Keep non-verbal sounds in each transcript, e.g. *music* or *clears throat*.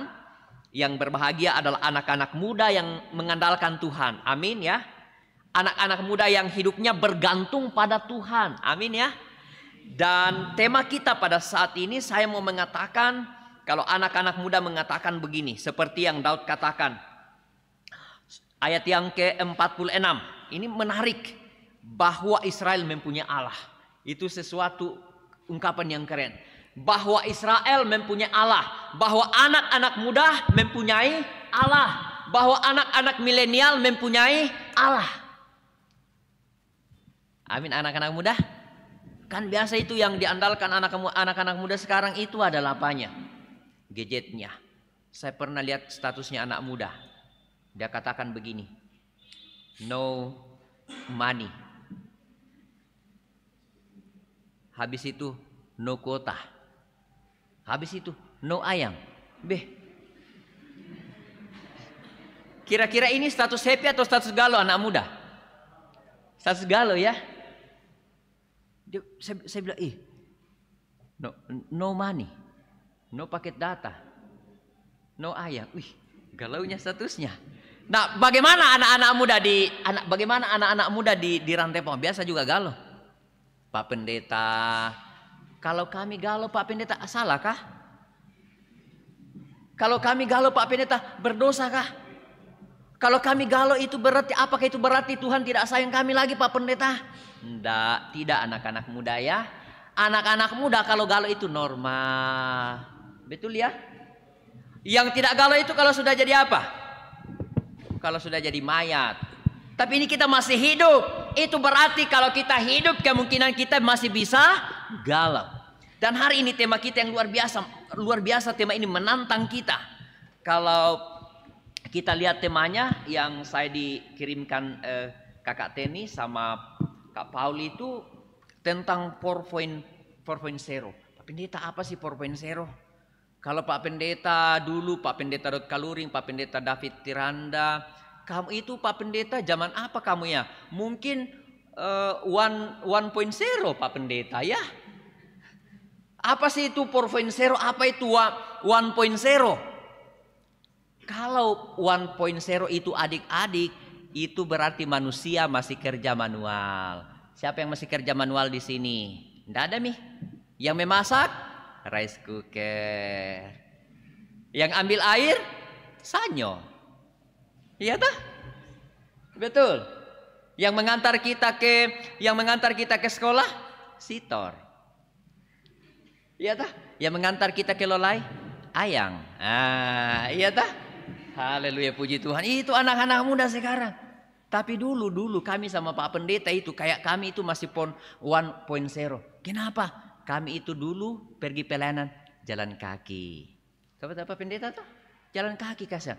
Tuhan. Yang berbahagia adalah anak-anak muda yang mengandalkan Tuhan. Amin ya. Anak-anak muda yang hidupnya bergantung pada Tuhan. Amin ya. Dan tema kita pada saat ini saya mau mengatakan kalau anak-anak muda mengatakan begini seperti yang Daud katakan. Ayat yang ke-46. Ini menarik bahwa Israel mempunyai Allah. Itu sesuatu ungkapan yang keren bahwa Israel mempunyai Allah, bahwa anak-anak muda mempunyai Allah, bahwa anak-anak milenial mempunyai Allah. Amin anak-anak muda. Kan biasa itu yang diandalkan anak-anak muda sekarang itu adalah apanya? Gadgetnya. Saya pernah lihat statusnya anak muda. Dia katakan begini. No money. Habis itu no kuota Habis itu no ayam. Beh. Kira-kira ini status happy atau status galau anak muda? Status galau ya. Dia, saya, saya bilang, ih, no, no money, no paket data, no ayam. Wih, galaunya statusnya. Nah, bagaimana anak-anak muda di anak bagaimana anak-anak muda di di rantai pohon biasa juga galau. Pak pendeta, kalau kami galau Pak Pendeta, salahkah? Kalau kami galau Pak Pendeta, berdosakah? Kalau kami galau itu berarti apakah itu berarti Tuhan tidak sayang kami lagi Pak Pendeta? Tidak, tidak anak-anak muda ya. Anak-anak muda kalau galau itu normal. Betul ya? Yang tidak galau itu kalau sudah jadi apa? Kalau sudah jadi mayat. Tapi ini kita masih hidup. Itu berarti kalau kita hidup kemungkinan kita masih bisa galau. Dan hari ini tema kita yang luar biasa, luar biasa tema ini menantang kita. Kalau kita lihat temanya yang saya dikirimkan eh, Kakak Teni sama Kak Paul itu tentang 4.0. Pak Pendeta apa sih zero? Kalau Pak Pendeta dulu, Pak Pendeta Dot Kaluring, Pak Pendeta David Tiranda, kamu itu Pak Pendeta zaman apa kamu ya? Mungkin uh, one, zero Pak Pendeta ya? Apa sih itu 4.0? Apa itu 1.0? Kalau 1.0 itu adik-adik, itu berarti manusia masih kerja manual. Siapa yang masih kerja manual di sini? Tidak ada nih. Yang memasak rice cooker. Yang ambil air sanyo. Iya tak? Betul. Yang mengantar kita ke yang mengantar kita ke sekolah sitor. Iya tah? Yang mengantar kita ke lolai ayang. Ah, iya tah? Haleluya puji Tuhan. Itu anak-anak muda sekarang. Tapi dulu dulu kami sama Pak Pendeta itu kayak kami itu masih pon 1.0. Kenapa? Kami itu dulu pergi pelayanan jalan kaki. Kamu apa Pak Pendeta tuh? Jalan kaki kasihan.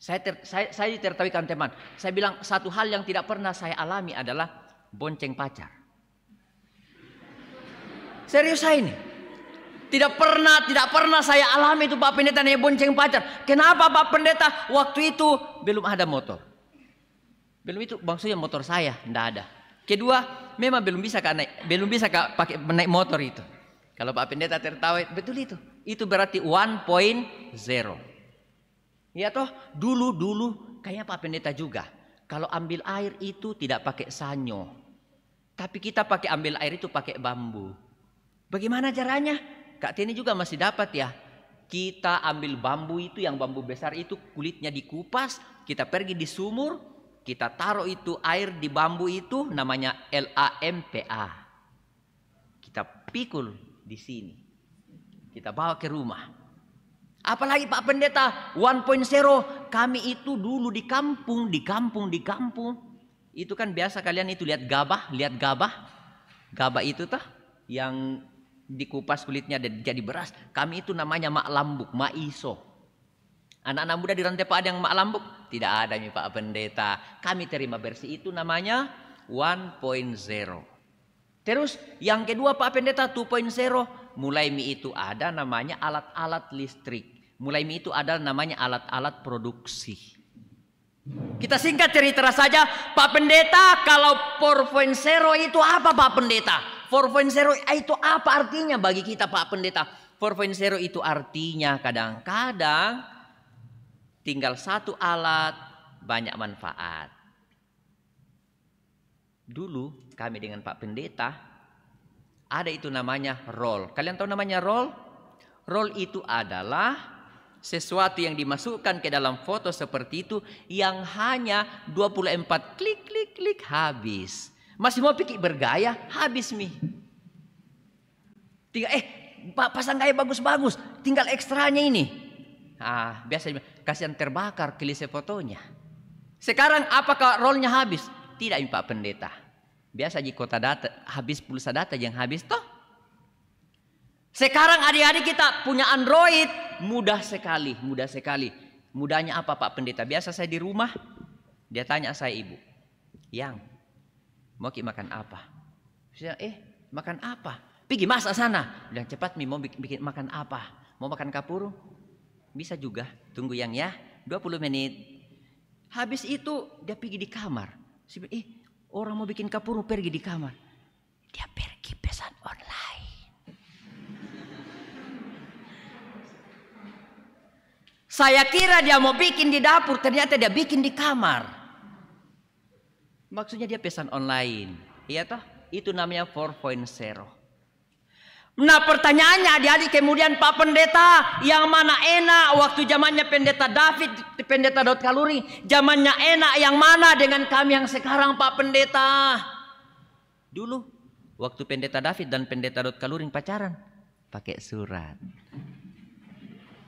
Saya, ter, saya, saya tertawikan teman. Saya bilang satu hal yang tidak pernah saya alami adalah bonceng pacar. Serius saya ini. Tidak pernah, tidak pernah saya alami itu Pak Pendeta naik bonceng pacar. Kenapa Pak Pendeta waktu itu belum ada motor? Belum itu maksudnya motor saya, ndak ada. Kedua, memang belum bisa kan naik, belum bisa kak pakai naik motor itu. Kalau Pak Pendeta tertawa, betul itu. Itu berarti 1.0. Ya toh, dulu dulu kayaknya Pak Pendeta juga. Kalau ambil air itu tidak pakai sanyo. Tapi kita pakai ambil air itu pakai bambu. Bagaimana caranya? Kak Tini juga masih dapat ya. Kita ambil bambu itu yang bambu besar itu kulitnya dikupas, kita pergi di sumur, kita taruh itu air di bambu itu namanya LAMPA. Kita pikul di sini. Kita bawa ke rumah. Apalagi Pak Pendeta 1.0 kami itu dulu di kampung, di kampung, di kampung. Itu kan biasa kalian itu lihat gabah, lihat gabah. Gabah itu tuh yang dikupas kulitnya dan jadi beras. Kami itu namanya mak lambuk, mak iso. Anak-anak muda di Rantepa ada yang mak lambuk? Tidak ada nih Pak Pendeta. Kami terima bersih itu namanya 1.0. Terus yang kedua Pak Pendeta 2.0 mulai mie itu ada namanya alat-alat listrik. Mulai mie itu ada namanya alat-alat produksi. Kita singkat cerita saja, Pak Pendeta kalau 4.0 itu apa Pak Pendeta? 4.0 itu apa artinya bagi kita Pak Pendeta? 4.0 itu artinya kadang-kadang tinggal satu alat banyak manfaat. Dulu kami dengan Pak Pendeta ada itu namanya roll. Kalian tahu namanya roll? Roll itu adalah sesuatu yang dimasukkan ke dalam foto seperti itu yang hanya 24 klik klik klik habis. Masih mau pikir bergaya, habis mi. Tinggal eh pasang gaya bagus-bagus, tinggal ekstranya ini. Ah, biasa kasihan terbakar kelise fotonya. Sekarang apakah rolnya habis? Tidak Pak Pendeta. Biasa di kota data, habis pulsa data yang habis toh. Sekarang adik-adik kita punya Android, mudah sekali, mudah sekali. Mudahnya apa Pak Pendeta? Biasa saya di rumah, dia tanya saya ibu, yang mau ki makan apa? Saya eh makan apa? Pergi masak sana. Dan cepat mi mau bikin makan apa? Mau makan kapuru? Bisa juga. Tunggu yang ya 20 menit. Habis itu dia pergi di kamar. Saya eh orang mau bikin kapuru pergi di kamar. Dia pergi pesan online. Saya kira dia mau bikin di dapur, ternyata dia bikin di kamar. Maksudnya dia pesan online. Iya toh? Itu namanya 4.0. Nah pertanyaannya adik-adik kemudian Pak Pendeta yang mana enak waktu zamannya Pendeta David, Pendeta Daud Kaluri. Zamannya enak yang mana dengan kami yang sekarang Pak Pendeta. Dulu waktu Pendeta David dan Pendeta Daud Kaluri pacaran pakai surat.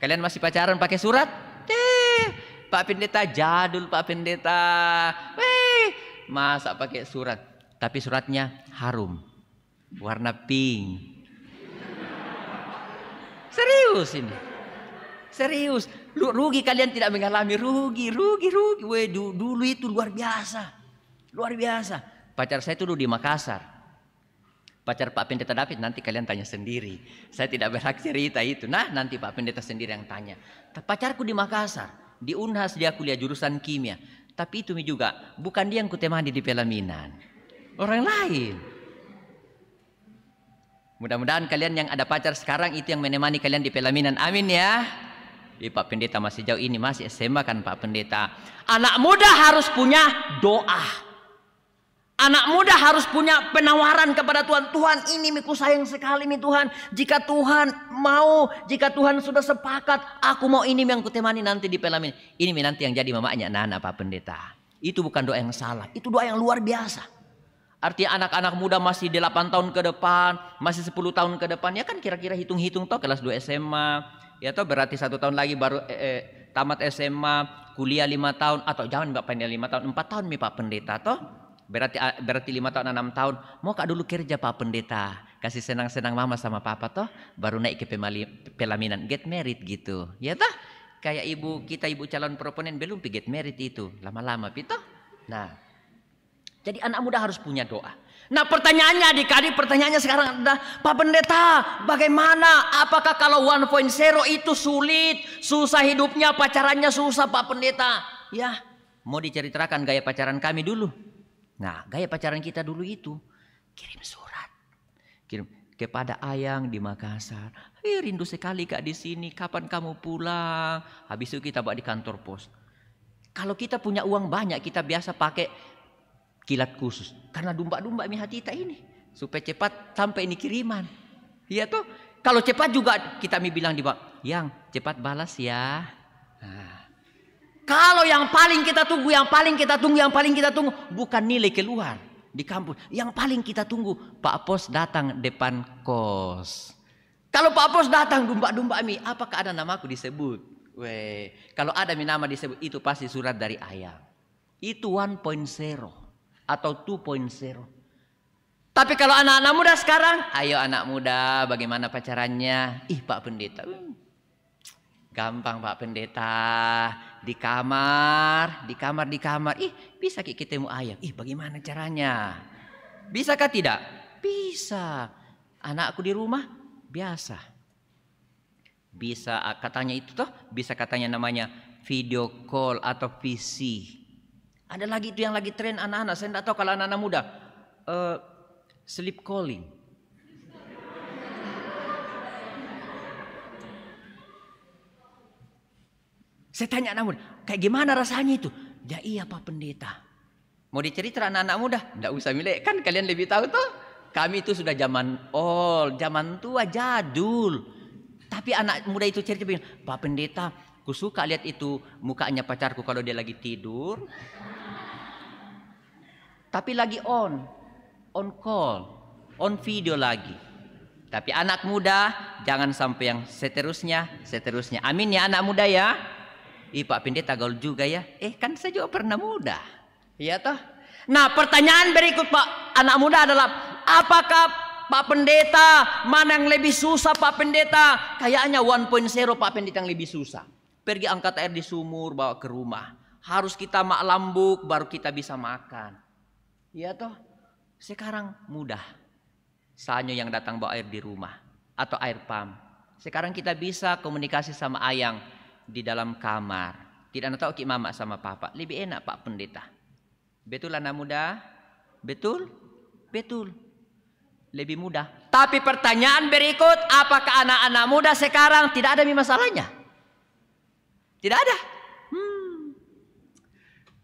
Kalian masih pacaran pakai surat? Eh, Pak Pendeta jadul Pak Pendeta. Wih, Masa pakai surat? Tapi suratnya harum. Warna pink. Serius ini. Serius. Lu, rugi kalian tidak mengalami rugi, rugi, rugi. Weh, du, dulu itu luar biasa. Luar biasa. Pacar saya itu dulu di Makassar. Pacar Pak Pendeta David nanti kalian tanya sendiri. Saya tidak berhak cerita itu. Nah nanti Pak Pendeta sendiri yang tanya. Pacarku di Makassar. Di Unhas dia kuliah jurusan kimia. Tapi itu juga bukan dia yang kutemani di pelaminan. Orang lain. Mudah-mudahan kalian yang ada pacar sekarang itu yang menemani kalian di pelaminan. Amin ya. Di Pak Pendeta masih jauh ini masih SMA kan Pak Pendeta. Anak muda harus punya doa. Anak muda harus punya penawaran kepada Tuhan. Tuhan ini miku sayang sekali mi Tuhan. Jika Tuhan mau, jika Tuhan sudah sepakat, aku mau ini yang kutemani nanti di pelamin. ini. Ini mi nanti yang jadi mamanya Nana apa Pendeta. Itu bukan doa yang salah, itu doa yang luar biasa. Artinya anak-anak muda masih 8 tahun ke depan, masih 10 tahun ke depan. Ya kan kira-kira hitung-hitung toh kelas 2 SMA. Ya toh berarti satu tahun lagi baru eh, eh, tamat SMA, kuliah 5 tahun. Atau jangan Pak Pendeta 5 tahun, 4 tahun mi Pak Pendeta toh Berarti ah, berarti lima tahun enam tahun. Mau kak dulu kerja pak pendeta. Kasih senang-senang mama sama papa toh. Baru naik ke pemali, pelaminan. Get married gitu. Ya toh. Kayak ibu kita ibu calon proponen belum pi get married itu. Lama-lama pito. Nah. Jadi anak muda harus punya doa. Nah pertanyaannya adik-adik pertanyaannya sekarang adalah Pak Pendeta bagaimana apakah kalau one point zero itu sulit susah hidupnya pacarannya susah Pak Pendeta ya mau diceritakan gaya pacaran kami dulu Nah, gaya pacaran kita dulu itu kirim surat. Kirim kepada ayang di Makassar. Eh, rindu sekali Kak di sini. Kapan kamu pulang? Habis itu kita bawa di kantor pos. Kalau kita punya uang banyak, kita biasa pakai kilat khusus. Karena dumba-dumba mi hati kita ini. Supaya cepat sampai ini kiriman. Iya tuh. Kalau cepat juga kita mi bilang di bawah, yang cepat balas ya. Kalau yang paling kita tunggu, yang paling kita tunggu, yang paling kita tunggu bukan nilai keluar di kampus. Yang paling kita tunggu Pak Pos datang depan kos. Kalau Pak Pos datang domba-domba mi, apakah ada namaku disebut? Weh, kalau ada mi nama disebut itu pasti surat dari ayah. Itu 1.0 atau 2.0. Tapi kalau anak-anak muda sekarang, ayo anak muda, bagaimana pacarannya? Ih Pak Pendeta, hmm. gampang Pak Pendeta di kamar, di kamar, di kamar. Ih, bisa kita ketemu ayam. Ih, bagaimana caranya? Bisakah tidak? Bisa. Anakku di rumah biasa. Bisa ah, katanya itu toh, bisa katanya namanya video call atau visi Ada lagi itu yang lagi tren anak-anak. Saya tidak tahu kalau anak-anak muda. Uh, sleep calling Saya tanya anak muda, kayak gimana rasanya itu? Ya iya Pak Pendeta. Mau diceritakan anak-anak muda? Tidak usah milik, kan kalian lebih tahu tuh. Kami itu sudah zaman old, zaman tua, jadul. Tapi anak muda itu cerita Pak Pendeta, ku suka lihat itu mukanya pacarku kalau dia lagi tidur. Tapi lagi on, on call, on video lagi. Tapi anak muda jangan sampai yang seterusnya, seterusnya. Amin ya anak muda ya. Ih Pak Pendeta gaul juga ya. Eh kan saya juga pernah muda. Iya toh? Nah pertanyaan berikut Pak anak muda adalah apakah Pak Pendeta mana yang lebih susah Pak Pendeta? Kayaknya 1.0 Pak Pendeta yang lebih susah. Pergi angkat air di sumur bawa ke rumah. Harus kita mak lambuk baru kita bisa makan. Iya toh? Sekarang mudah. Sanyo yang datang bawa air di rumah atau air pam. Sekarang kita bisa komunikasi sama ayang di dalam kamar. Tidak nak tahu ki mama sama papa. Lebih enak Pak Pendeta. Betul anak muda? Betul? Betul. Lebih mudah. Tapi pertanyaan berikut, apakah anak-anak muda sekarang tidak ada masalahnya? Tidak ada. Hmm.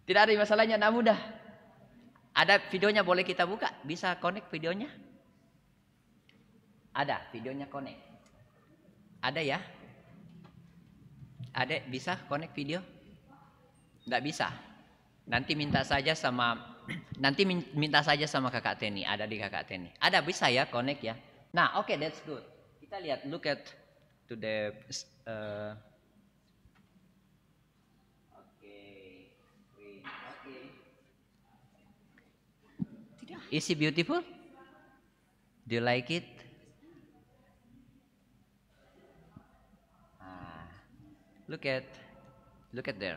Tidak ada masalahnya anak muda. Ada videonya boleh kita buka? Bisa connect videonya? Ada videonya connect. Ada ya? Adek bisa connect video? Nggak bisa. Nanti minta saja sama *clears throat* nanti minta saja sama kakak Teni, ada di kakak Teni. Ada bisa ya connect ya. Nah, oke okay, that's good. Kita lihat look at to the uh, Is it beautiful? Do you like it? Look at look at there.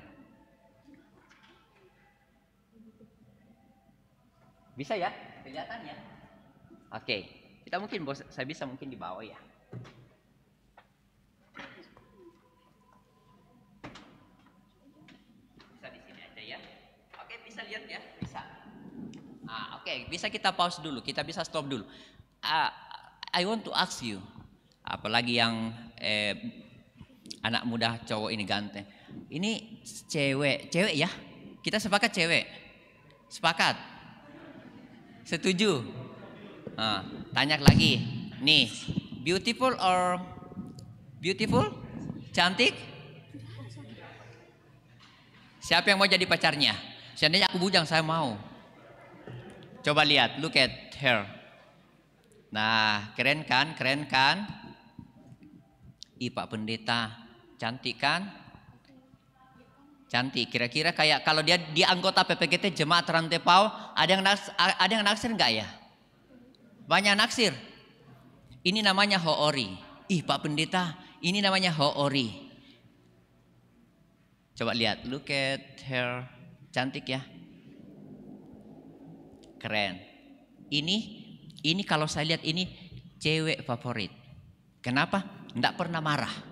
Bisa ya? kelihatannya. Oke. Okay. Kita mungkin bos, saya bisa mungkin di bawah ya. Bisa di sini aja ya. Oke, okay, bisa lihat ya? Bisa. Ah, oke, okay. bisa kita pause dulu. Kita bisa stop dulu. Uh, I want to ask you apalagi yang eh, anak muda cowok ini ganteng. Ini cewek, cewek ya? Kita sepakat cewek? Sepakat? Setuju? Nah, tanya lagi. Nih, beautiful or beautiful? Cantik? Siapa yang mau jadi pacarnya? Seandainya aku bujang, saya mau. Coba lihat, look at her. Nah, keren kan? Keren kan? Ipa Pak Pendeta, Cantik kan? Cantik. Kira-kira kayak kalau dia di anggota PPGT Jemaat rantepau ada yang naksir, ada yang naksir enggak ya? Banyak naksir. Ini namanya hoori. Ih, Pak Pendeta, ini namanya hoori. Coba lihat, look at her. Cantik ya. Keren. Ini ini kalau saya lihat ini cewek favorit. Kenapa? Enggak pernah marah.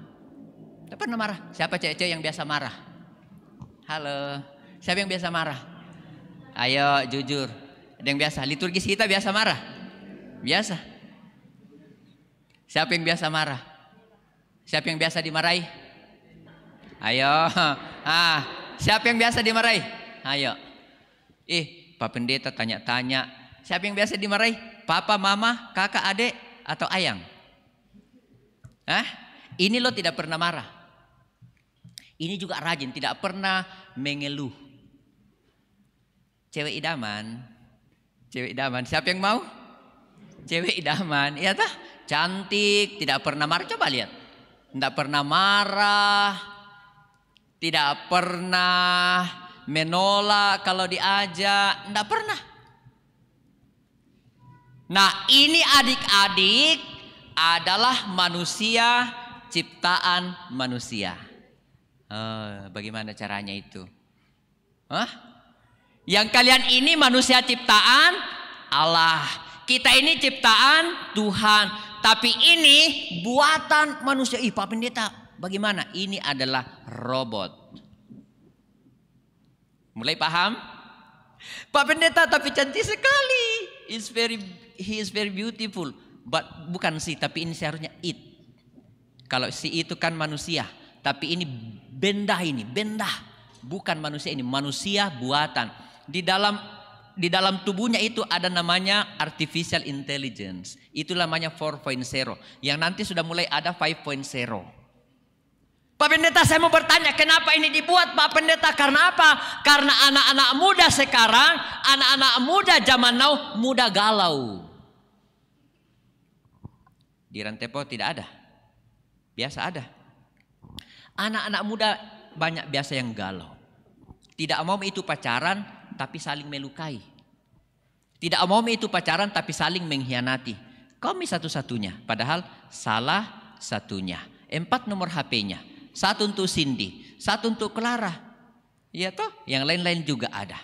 Tidak pernah marah. Siapa cewek-cewek yang biasa marah? Halo. Siapa yang biasa marah? Ayo jujur. Ada yang biasa. Liturgis kita biasa marah. Biasa. Siapa yang biasa marah? Siapa yang biasa dimarahi? Ayo. *laughs* Ah, siapa yang biasa dimarahi? Ayo. Ih, Pak Pendeta tanya-tanya. Siapa yang biasa dimarahi? Papa, mama, kakak, adik, atau ayang? Hah? Ini lo tidak pernah marah. Ini juga rajin, tidak pernah mengeluh. Cewek idaman, cewek idaman, siapa yang mau? Cewek idaman, iya tah? Cantik, tidak pernah marah, coba lihat. Tidak pernah marah, tidak pernah menolak kalau diajak, tidak pernah. Nah ini adik-adik adalah manusia ciptaan manusia. Oh, bagaimana caranya itu? Hah? Yang kalian ini manusia ciptaan Allah. Kita ini ciptaan Tuhan. Tapi ini buatan manusia. Ih Pak Pendeta bagaimana? Ini adalah robot. Mulai paham? Pak Pendeta tapi cantik sekali. It's very, he is very beautiful. But, bukan sih, tapi ini seharusnya it. Kalau si itu kan manusia tapi ini benda ini, benda bukan manusia ini, manusia buatan. Di dalam di dalam tubuhnya itu ada namanya artificial intelligence. Itu namanya 4.0 yang nanti sudah mulai ada 5.0. Pak Pendeta saya mau bertanya kenapa ini dibuat Pak Pendeta karena apa? Karena anak-anak muda sekarang, anak-anak muda zaman now muda galau. Di Rantepo tidak ada. Biasa ada. Anak-anak muda banyak biasa yang galau. Tidak mau itu pacaran tapi saling melukai. Tidak mau itu pacaran tapi saling mengkhianati. Kami satu-satunya, padahal salah satunya. Empat nomor HP-nya. Satu untuk Cindy, satu untuk Clara. Iya toh, yang lain-lain juga ada.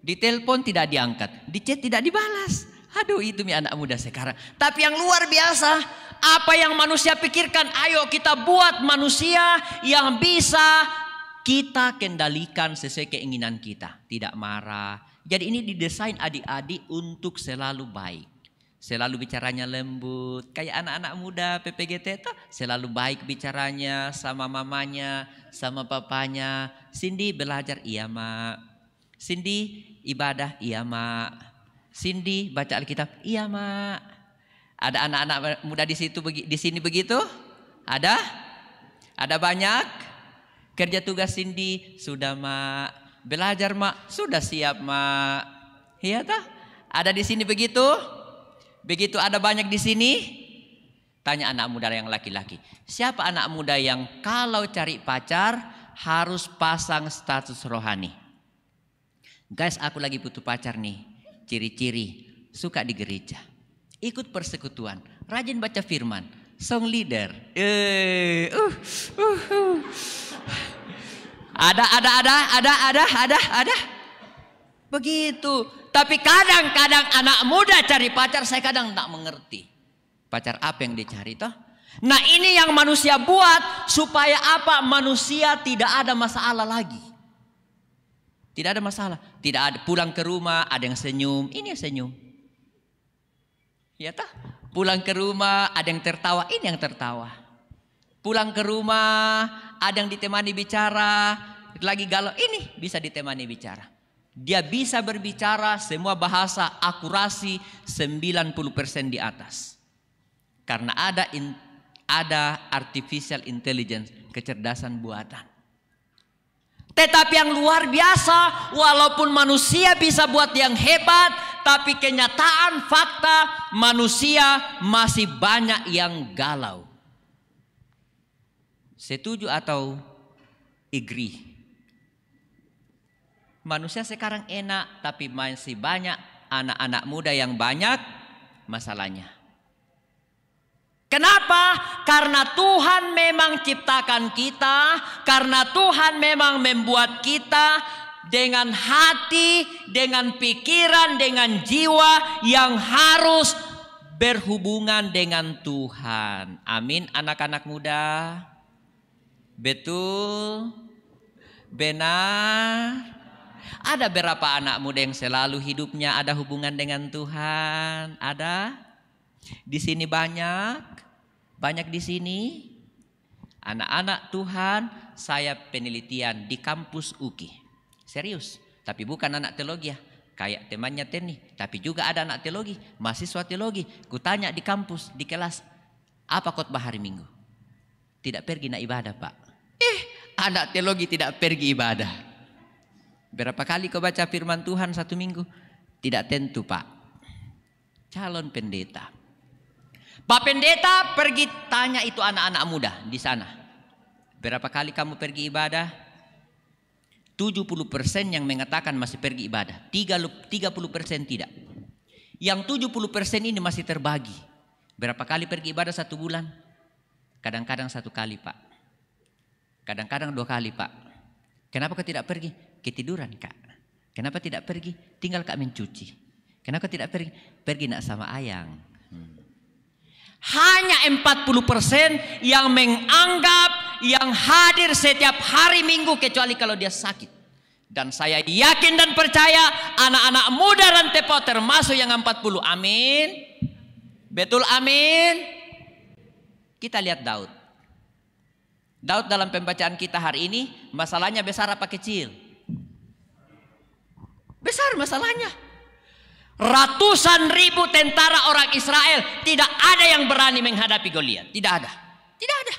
Di telepon tidak diangkat, di chat tidak dibalas. Aduh itu mi anak muda sekarang. Tapi yang luar biasa, apa yang manusia pikirkan, ayo kita buat manusia yang bisa kita kendalikan sesuai keinginan kita. Tidak marah. Jadi ini didesain adik-adik untuk selalu baik. Selalu bicaranya lembut. Kayak anak-anak muda PPGT itu selalu baik bicaranya sama mamanya, sama papanya. Cindy belajar, iya mak. Cindy ibadah, iya mak. Cindy baca Alkitab, iya mak. Ada anak-anak muda di situ di sini begitu? Ada? Ada banyak? Kerja tugas Cindy sudah mak, belajar mak sudah siap mak. Iya tak? Ada di sini begitu? Begitu ada banyak di sini? Tanya anak muda yang laki-laki. Siapa anak muda yang kalau cari pacar harus pasang status rohani? Guys, aku lagi butuh pacar nih. Ciri-ciri suka di gereja ikut persekutuan, rajin baca firman, song leader. Eh, uh, uh, uh. Ada, ada, ada, ada, ada, ada, ada. Begitu. Tapi kadang-kadang anak muda cari pacar, saya kadang tak mengerti. Pacar apa yang dicari toh? Nah ini yang manusia buat supaya apa? Manusia tidak ada masalah lagi. Tidak ada masalah. Tidak ada pulang ke rumah, ada yang senyum. Ini yang senyum. Ya tah, pulang ke rumah ada yang tertawa, ini yang tertawa. Pulang ke rumah ada yang ditemani bicara, lagi galau, ini bisa ditemani bicara. Dia bisa berbicara semua bahasa akurasi 90% di atas. Karena ada in, ada artificial intelligence, kecerdasan buatan. Tetapi yang luar biasa, walaupun manusia bisa buat yang hebat, tapi kenyataan fakta manusia masih banyak yang galau. Setuju atau agree? Manusia sekarang enak, tapi masih banyak anak-anak muda yang banyak masalahnya. Kenapa? Karena Tuhan memang ciptakan kita, karena Tuhan memang membuat kita, dengan hati, dengan pikiran, dengan jiwa yang harus berhubungan dengan Tuhan. Amin, anak-anak muda. Betul, benar. Ada berapa anak muda yang selalu hidupnya ada hubungan dengan Tuhan? Ada di sini banyak, banyak di sini. Anak-anak Tuhan, saya penelitian di kampus UKI serius. Tapi bukan anak teologi ya, kayak temannya Teni. Tapi juga ada anak teologi, mahasiswa teologi. Kutanya di kampus, di kelas, apa khotbah hari Minggu? Tidak pergi nak ibadah pak. Eh, anak teologi tidak pergi ibadah. Berapa kali kau baca firman Tuhan satu minggu? Tidak tentu pak. Calon pendeta. Pak pendeta pergi tanya itu anak-anak muda di sana. Berapa kali kamu pergi ibadah? 70% yang mengatakan masih pergi ibadah, 30% tidak. Yang 70% ini masih terbagi. Berapa kali pergi ibadah satu bulan? Kadang-kadang satu kali pak. Kadang-kadang dua kali pak. Kenapa kau tidak pergi? Ketiduran kak. Kenapa tidak pergi? Tinggal kak mencuci. Kenapa tidak pergi? Pergi nak sama ayang. Hmm. empat Hanya 40% yang menganggap yang hadir setiap hari Minggu kecuali kalau dia sakit. Dan saya yakin dan percaya anak-anak muda Rantepo termasuk yang 40. Amin. Betul amin. Kita lihat Daud. Daud dalam pembacaan kita hari ini masalahnya besar apa kecil? Besar masalahnya. Ratusan ribu tentara orang Israel tidak ada yang berani menghadapi Goliat. Tidak ada. Tidak ada.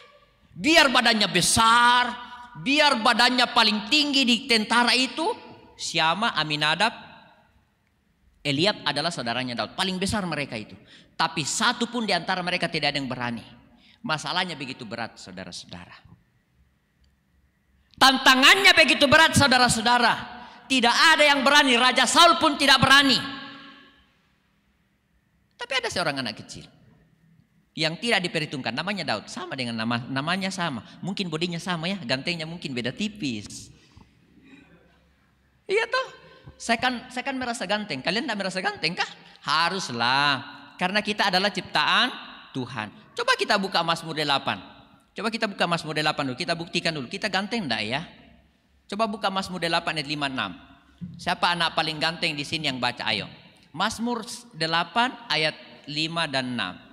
Biar badannya besar, biar badannya paling tinggi di tentara itu, siapa Aminadab, Eliab adalah saudaranya Daud. Paling besar mereka itu. Tapi satu pun di antara mereka tidak ada yang berani. Masalahnya begitu berat saudara-saudara. Tantangannya begitu berat saudara-saudara. Tidak ada yang berani. Raja Saul pun tidak berani. Tapi ada seorang anak kecil yang tidak diperhitungkan namanya Daud sama dengan nama namanya sama mungkin bodinya sama ya gantengnya mungkin beda tipis iya toh saya kan saya kan merasa ganteng kalian tidak merasa ganteng kah haruslah karena kita adalah ciptaan Tuhan coba kita buka Mazmur 8 coba kita buka Mazmur 8 dulu kita buktikan dulu kita ganteng tidak ya coba buka Mazmur 8 ayat 56 siapa anak paling ganteng di sini yang baca ayo Mazmur 8 ayat 5 dan 6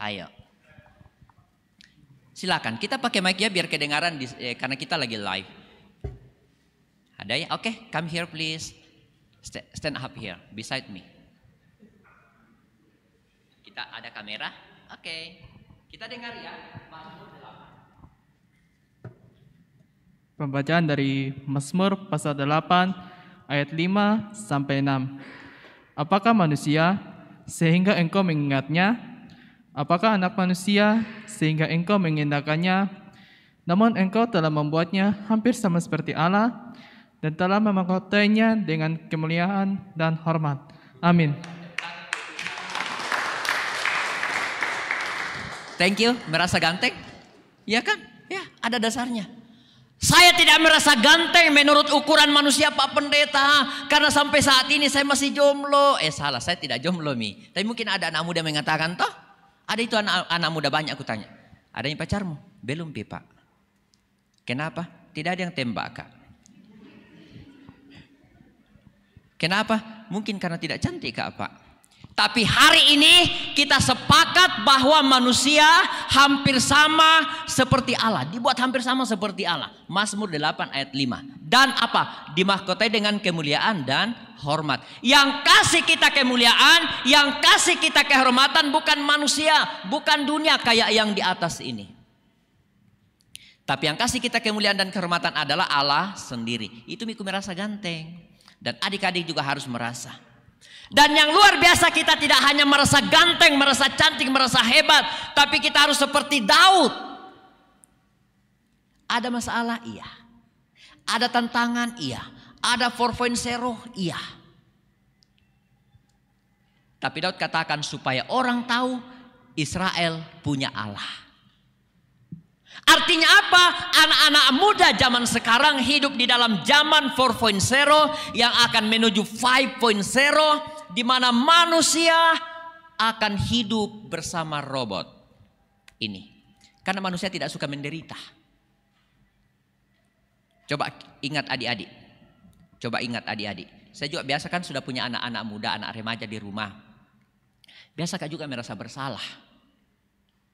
Ayo. Silakan. Kita pakai mic ya biar kedengaran di, eh, karena kita lagi live. Ada ya? Oke, okay, come here please. Stand up here beside me. Kita ada kamera. Oke. Okay. Kita dengar ya. Pembacaan dari mesmer pasal 8 ayat 5 sampai 6. Apakah manusia sehingga engkau mengingatnya Apakah anak manusia sehingga engkau mengindahkannya? Namun engkau telah membuatnya hampir sama seperti Allah dan telah memakotainya dengan kemuliaan dan hormat. Amin. Thank you, merasa ganteng? Ya kan? Ya, ada dasarnya. Saya tidak merasa ganteng menurut ukuran manusia Pak Pendeta. Karena sampai saat ini saya masih jomblo. Eh salah, saya tidak jomblo Mi. Tapi mungkin ada anak muda mengatakan, toh ada itu anak, anak muda banyak aku tanya. Ada yang pacarmu? Belum pipa. Kenapa? Tidak ada yang tembak kak. Kenapa? Mungkin karena tidak cantik kak pak. Tapi hari ini kita sepakat bahwa manusia hampir sama seperti Allah. Dibuat hampir sama seperti Allah. Mazmur 8 ayat 5. Dan apa? Dimahkotai dengan kemuliaan dan hormat. Yang kasih kita kemuliaan, yang kasih kita kehormatan bukan manusia, bukan dunia kayak yang di atas ini. Tapi yang kasih kita kemuliaan dan kehormatan adalah Allah sendiri. Itu miku merasa ganteng. Dan adik-adik juga harus merasa. Dan yang luar biasa kita tidak hanya merasa ganteng, merasa cantik, merasa hebat. Tapi kita harus seperti Daud. Ada masalah? Iya. Ada tantangan? Iya. Ada 4.0? Iya. Tapi Daud katakan supaya orang tahu Israel punya Allah. Artinya apa? Anak-anak muda zaman sekarang hidup di dalam zaman 4.0 yang akan menuju 5.0 di mana manusia akan hidup bersama robot ini. Karena manusia tidak suka menderita. Coba ingat adik-adik. Coba ingat adik-adik. Saya juga biasa kan sudah punya anak-anak muda, anak remaja di rumah. Biasa kak juga merasa bersalah.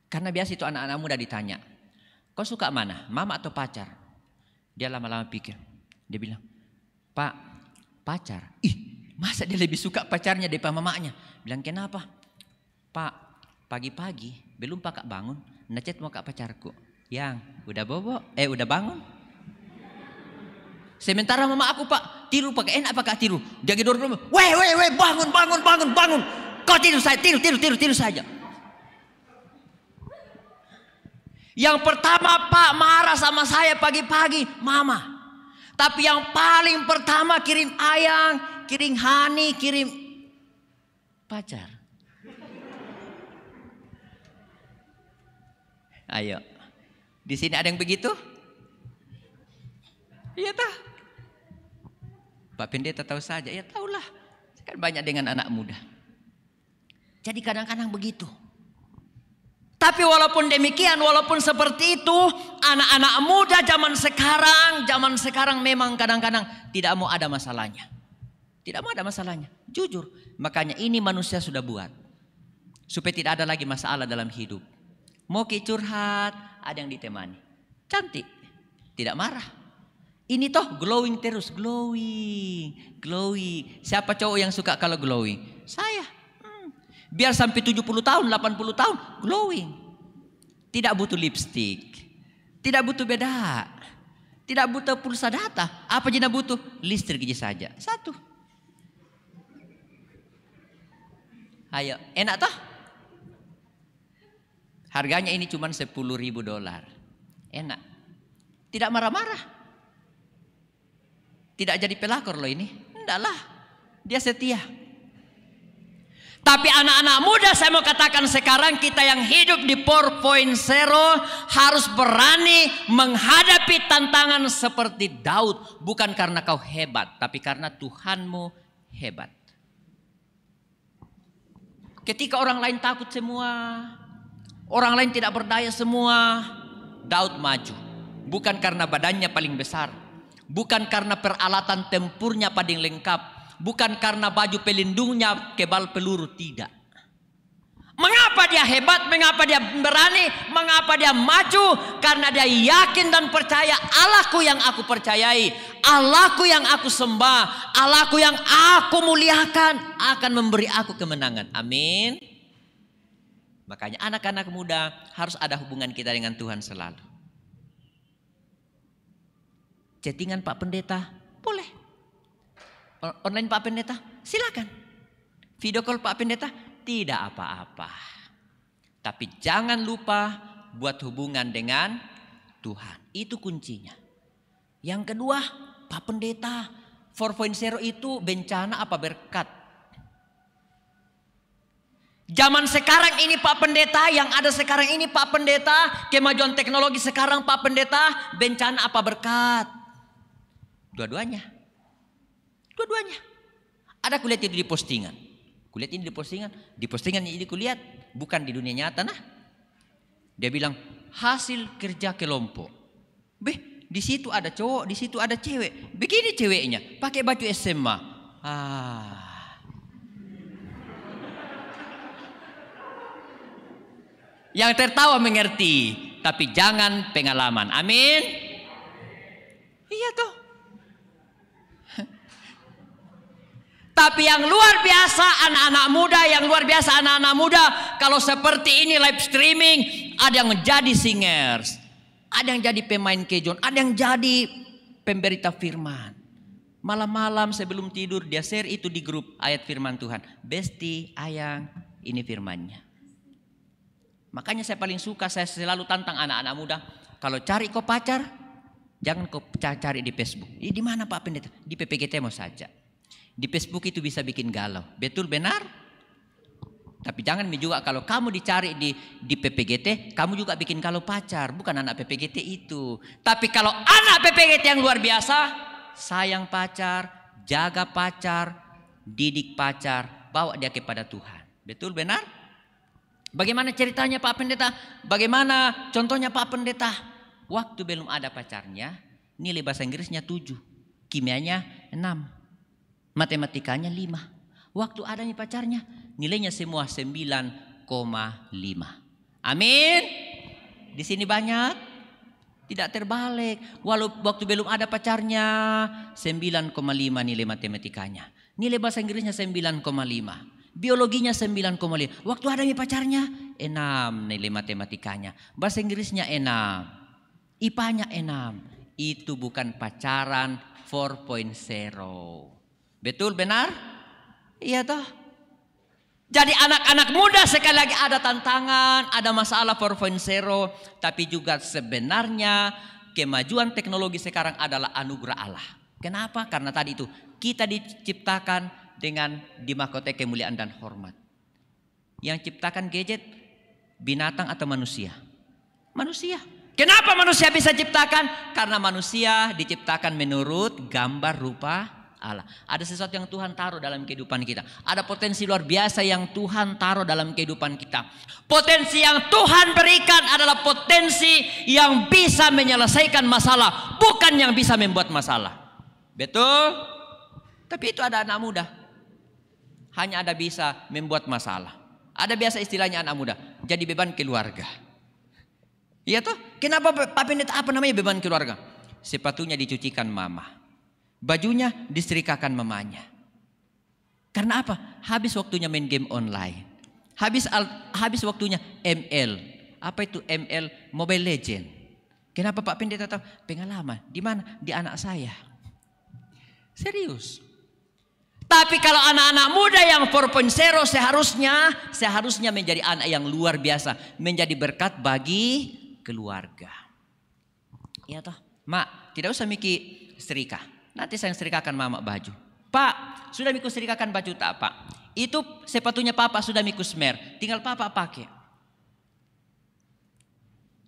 Karena biasa itu anak-anak muda ditanya, kau suka mana, mama atau pacar? Dia lama-lama pikir. Dia bilang, pak, pacar. Ih, Masa dia lebih suka pacarnya daripada mamanya? Bilang kenapa? Pak, pagi-pagi belum pakak bangun, ngechat mau kak pacarku. Yang udah bobo, eh udah bangun. Sementara mama aku pak tiru pakai enak pakai tiru. Dia gedor gedor, weh weh weh bangun bangun bangun bangun. Kau tiru saya tiru tiru tiru tiru saja. Yang pertama pak marah sama saya pagi-pagi mama. Tapi yang paling pertama kirim ayang kirim hani, kirim pacar. Ayo. Di sini ada yang begitu? Iya tah. Pak Pendeta tahu saja, ya tahulah. Kan banyak dengan anak muda. Jadi kadang-kadang begitu. Tapi walaupun demikian, walaupun seperti itu, anak-anak muda zaman sekarang, zaman sekarang memang kadang-kadang tidak mau ada masalahnya. Tidak mau ada masalahnya. Jujur. Makanya ini manusia sudah buat. Supaya tidak ada lagi masalah dalam hidup. Mau kecurhat ada yang ditemani. Cantik. Tidak marah. Ini toh glowing terus. Glowing. Glowing. Siapa cowok yang suka kalau glowing? Saya. Hmm. Biar sampai 70 tahun, 80 tahun. Glowing. Tidak butuh lipstick. Tidak butuh bedak. Tidak butuh pulsa data. Apa jenis butuh? Listrik saja. Satu. Ayo, enak toh? Harganya ini cuma 10 ribu dolar. Enak. Tidak marah-marah. Tidak jadi pelakor loh ini. Enggaklah. Dia setia. Tapi anak-anak muda saya mau katakan sekarang kita yang hidup di 4.0 harus berani menghadapi tantangan seperti Daud. Bukan karena kau hebat, tapi karena Tuhanmu hebat. Ketika orang lain takut semua, orang lain tidak berdaya semua, Daud maju. Bukan karena badannya paling besar, bukan karena peralatan tempurnya paling lengkap, bukan karena baju pelindungnya kebal peluru, tidak. Mengapa dia hebat? Mengapa dia berani? Mengapa dia maju? Karena dia yakin dan percaya Allahku yang aku percayai, Allahku yang aku sembah, Allahku yang aku muliakan akan memberi aku kemenangan. Amin. Makanya anak-anak muda harus ada hubungan kita dengan Tuhan selalu. Chattingan Pak Pendeta boleh. Online Pak Pendeta silakan. Video call Pak Pendeta tidak apa-apa. Tapi jangan lupa buat hubungan dengan Tuhan. Itu kuncinya. Yang kedua, Pak Pendeta, 4.0 itu bencana apa berkat? Zaman sekarang ini Pak Pendeta, yang ada sekarang ini Pak Pendeta, kemajuan teknologi sekarang Pak Pendeta, bencana apa berkat? Dua-duanya. Dua-duanya. Ada kulihat itu di postingan. Kulihat ini di postingan, di postingan ini kulihat, bukan di dunia nyata nah. Dia bilang hasil kerja kelompok. Beh, di situ ada cowok, di situ ada cewek. Begini ceweknya, pakai baju SMA. Ah. Yang tertawa mengerti, tapi jangan pengalaman. Amin. Iya tuh Tapi yang luar biasa anak-anak muda, yang luar biasa anak-anak muda. Kalau seperti ini live streaming, ada yang jadi singers. Ada yang jadi pemain kejon, ada yang jadi pemberita firman. Malam-malam sebelum tidur dia share itu di grup ayat firman Tuhan. Besti, ayang, ini firmannya. Makanya saya paling suka, saya selalu tantang anak-anak muda. Kalau cari kau pacar, jangan kau cari di Facebook. Di mana Pak Pendeta? Di PPGT mau saja. Di Facebook itu bisa bikin galau. Betul benar? Tapi jangan juga kalau kamu dicari di di PPGT, kamu juga bikin kalau pacar, bukan anak PPGT itu. Tapi kalau anak PPGT yang luar biasa, sayang pacar, jaga pacar, didik pacar, bawa dia kepada Tuhan. Betul benar? Bagaimana ceritanya Pak Pendeta? Bagaimana contohnya Pak Pendeta? Waktu belum ada pacarnya, nilai bahasa Inggrisnya 7, kimianya 6. Matematikanya 5. Waktu adanya pacarnya nilainya semua 9,5. Amin. Di sini banyak tidak terbalik. Walau waktu belum ada pacarnya 9,5 nilai matematikanya. Nilai bahasa Inggrisnya 9,5. Biologinya 9,5. Waktu adanya pacarnya 6 nilai matematikanya. Bahasa Inggrisnya 6. IPA-nya 6. Itu bukan pacaran 4.0. Betul benar? Iya toh. Jadi anak-anak muda sekali lagi ada tantangan, ada masalah 4.0, tapi juga sebenarnya kemajuan teknologi sekarang adalah anugerah Allah. Kenapa? Karena tadi itu kita diciptakan dengan dimakotai kemuliaan dan hormat. Yang ciptakan gadget binatang atau manusia? Manusia. Kenapa manusia bisa ciptakan? Karena manusia diciptakan menurut gambar rupa Allah. Ada sesuatu yang Tuhan taruh dalam kehidupan kita. Ada potensi luar biasa yang Tuhan taruh dalam kehidupan kita. Potensi yang Tuhan berikan adalah potensi yang bisa menyelesaikan masalah, bukan yang bisa membuat masalah. Betul? Tapi itu ada anak muda. Hanya ada bisa membuat masalah. Ada biasa istilahnya anak muda, jadi beban keluarga. Iya tuh? Kenapa Pak Pendeta apa namanya beban keluarga? Sepatunya dicucikan mama. Bajunya diserikakan mamanya. Karena apa? Habis waktunya main game online. Habis al, habis waktunya ML. Apa itu ML? Mobile Legend. Kenapa Pak Pendeta tahu? Pengalaman. Di mana? Di anak saya. Serius. Tapi kalau anak-anak muda yang 4.0 seharusnya seharusnya menjadi anak yang luar biasa, menjadi berkat bagi keluarga. Iya toh? Mak, tidak usah mikir serikah. Nanti saya serikakan mama baju. Pak, sudah mikus serikakan baju tak pak? Itu sepatunya papa sudah mikus mer tinggal papa pakai.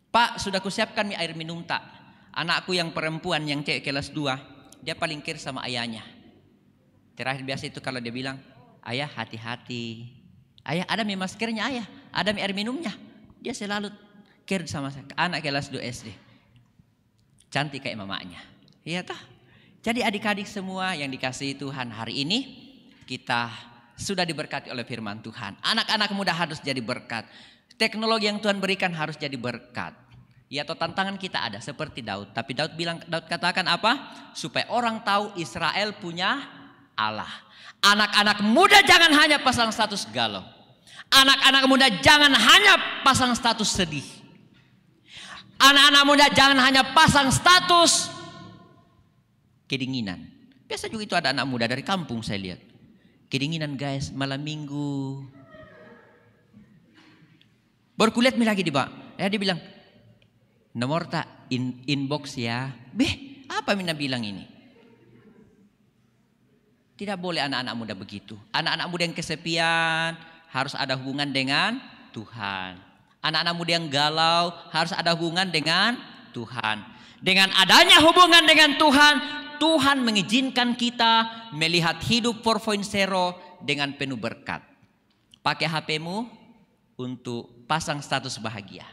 Pak, sudah kusiapkan mie air minum tak? Anakku yang perempuan yang cek kelas 2, dia paling kir sama ayahnya. Terakhir biasa itu kalau dia bilang, ayah hati-hati. Ayah ada mie maskernya ayah, ada mie air minumnya. Dia selalu kir sama anak kelas 2 SD. Cantik kayak mamanya. Iya tak jadi adik-adik semua yang dikasihi Tuhan hari ini kita sudah diberkati oleh firman Tuhan. Anak-anak muda harus jadi berkat. Teknologi yang Tuhan berikan harus jadi berkat. Ya atau tantangan kita ada seperti Daud. Tapi Daud bilang Daud katakan apa? Supaya orang tahu Israel punya Allah. Anak-anak muda jangan hanya pasang status galau. Anak-anak muda jangan hanya pasang status sedih. Anak-anak muda jangan hanya pasang status kedinginan. Biasa juga itu ada anak muda dari kampung saya lihat. Kedinginan guys, malam minggu. Baru kulihat lagi di pak. Ya dia bilang, nomor tak in, inbox ya. Beh, apa Mina bilang ini? Tidak boleh anak-anak muda begitu. Anak-anak muda yang kesepian harus ada hubungan dengan Tuhan. Anak-anak muda yang galau harus ada hubungan dengan Tuhan. Dengan adanya hubungan dengan Tuhan, Tuhan mengizinkan kita melihat hidup 4.0 dengan penuh berkat. Pakai HP-mu untuk pasang status bahagia.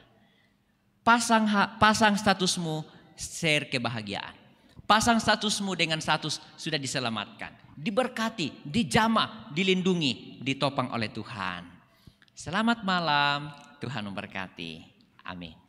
Pasang pasang statusmu share kebahagiaan. Pasang statusmu dengan status sudah diselamatkan, diberkati, dijama, dilindungi, ditopang oleh Tuhan. Selamat malam, Tuhan memberkati. Amin.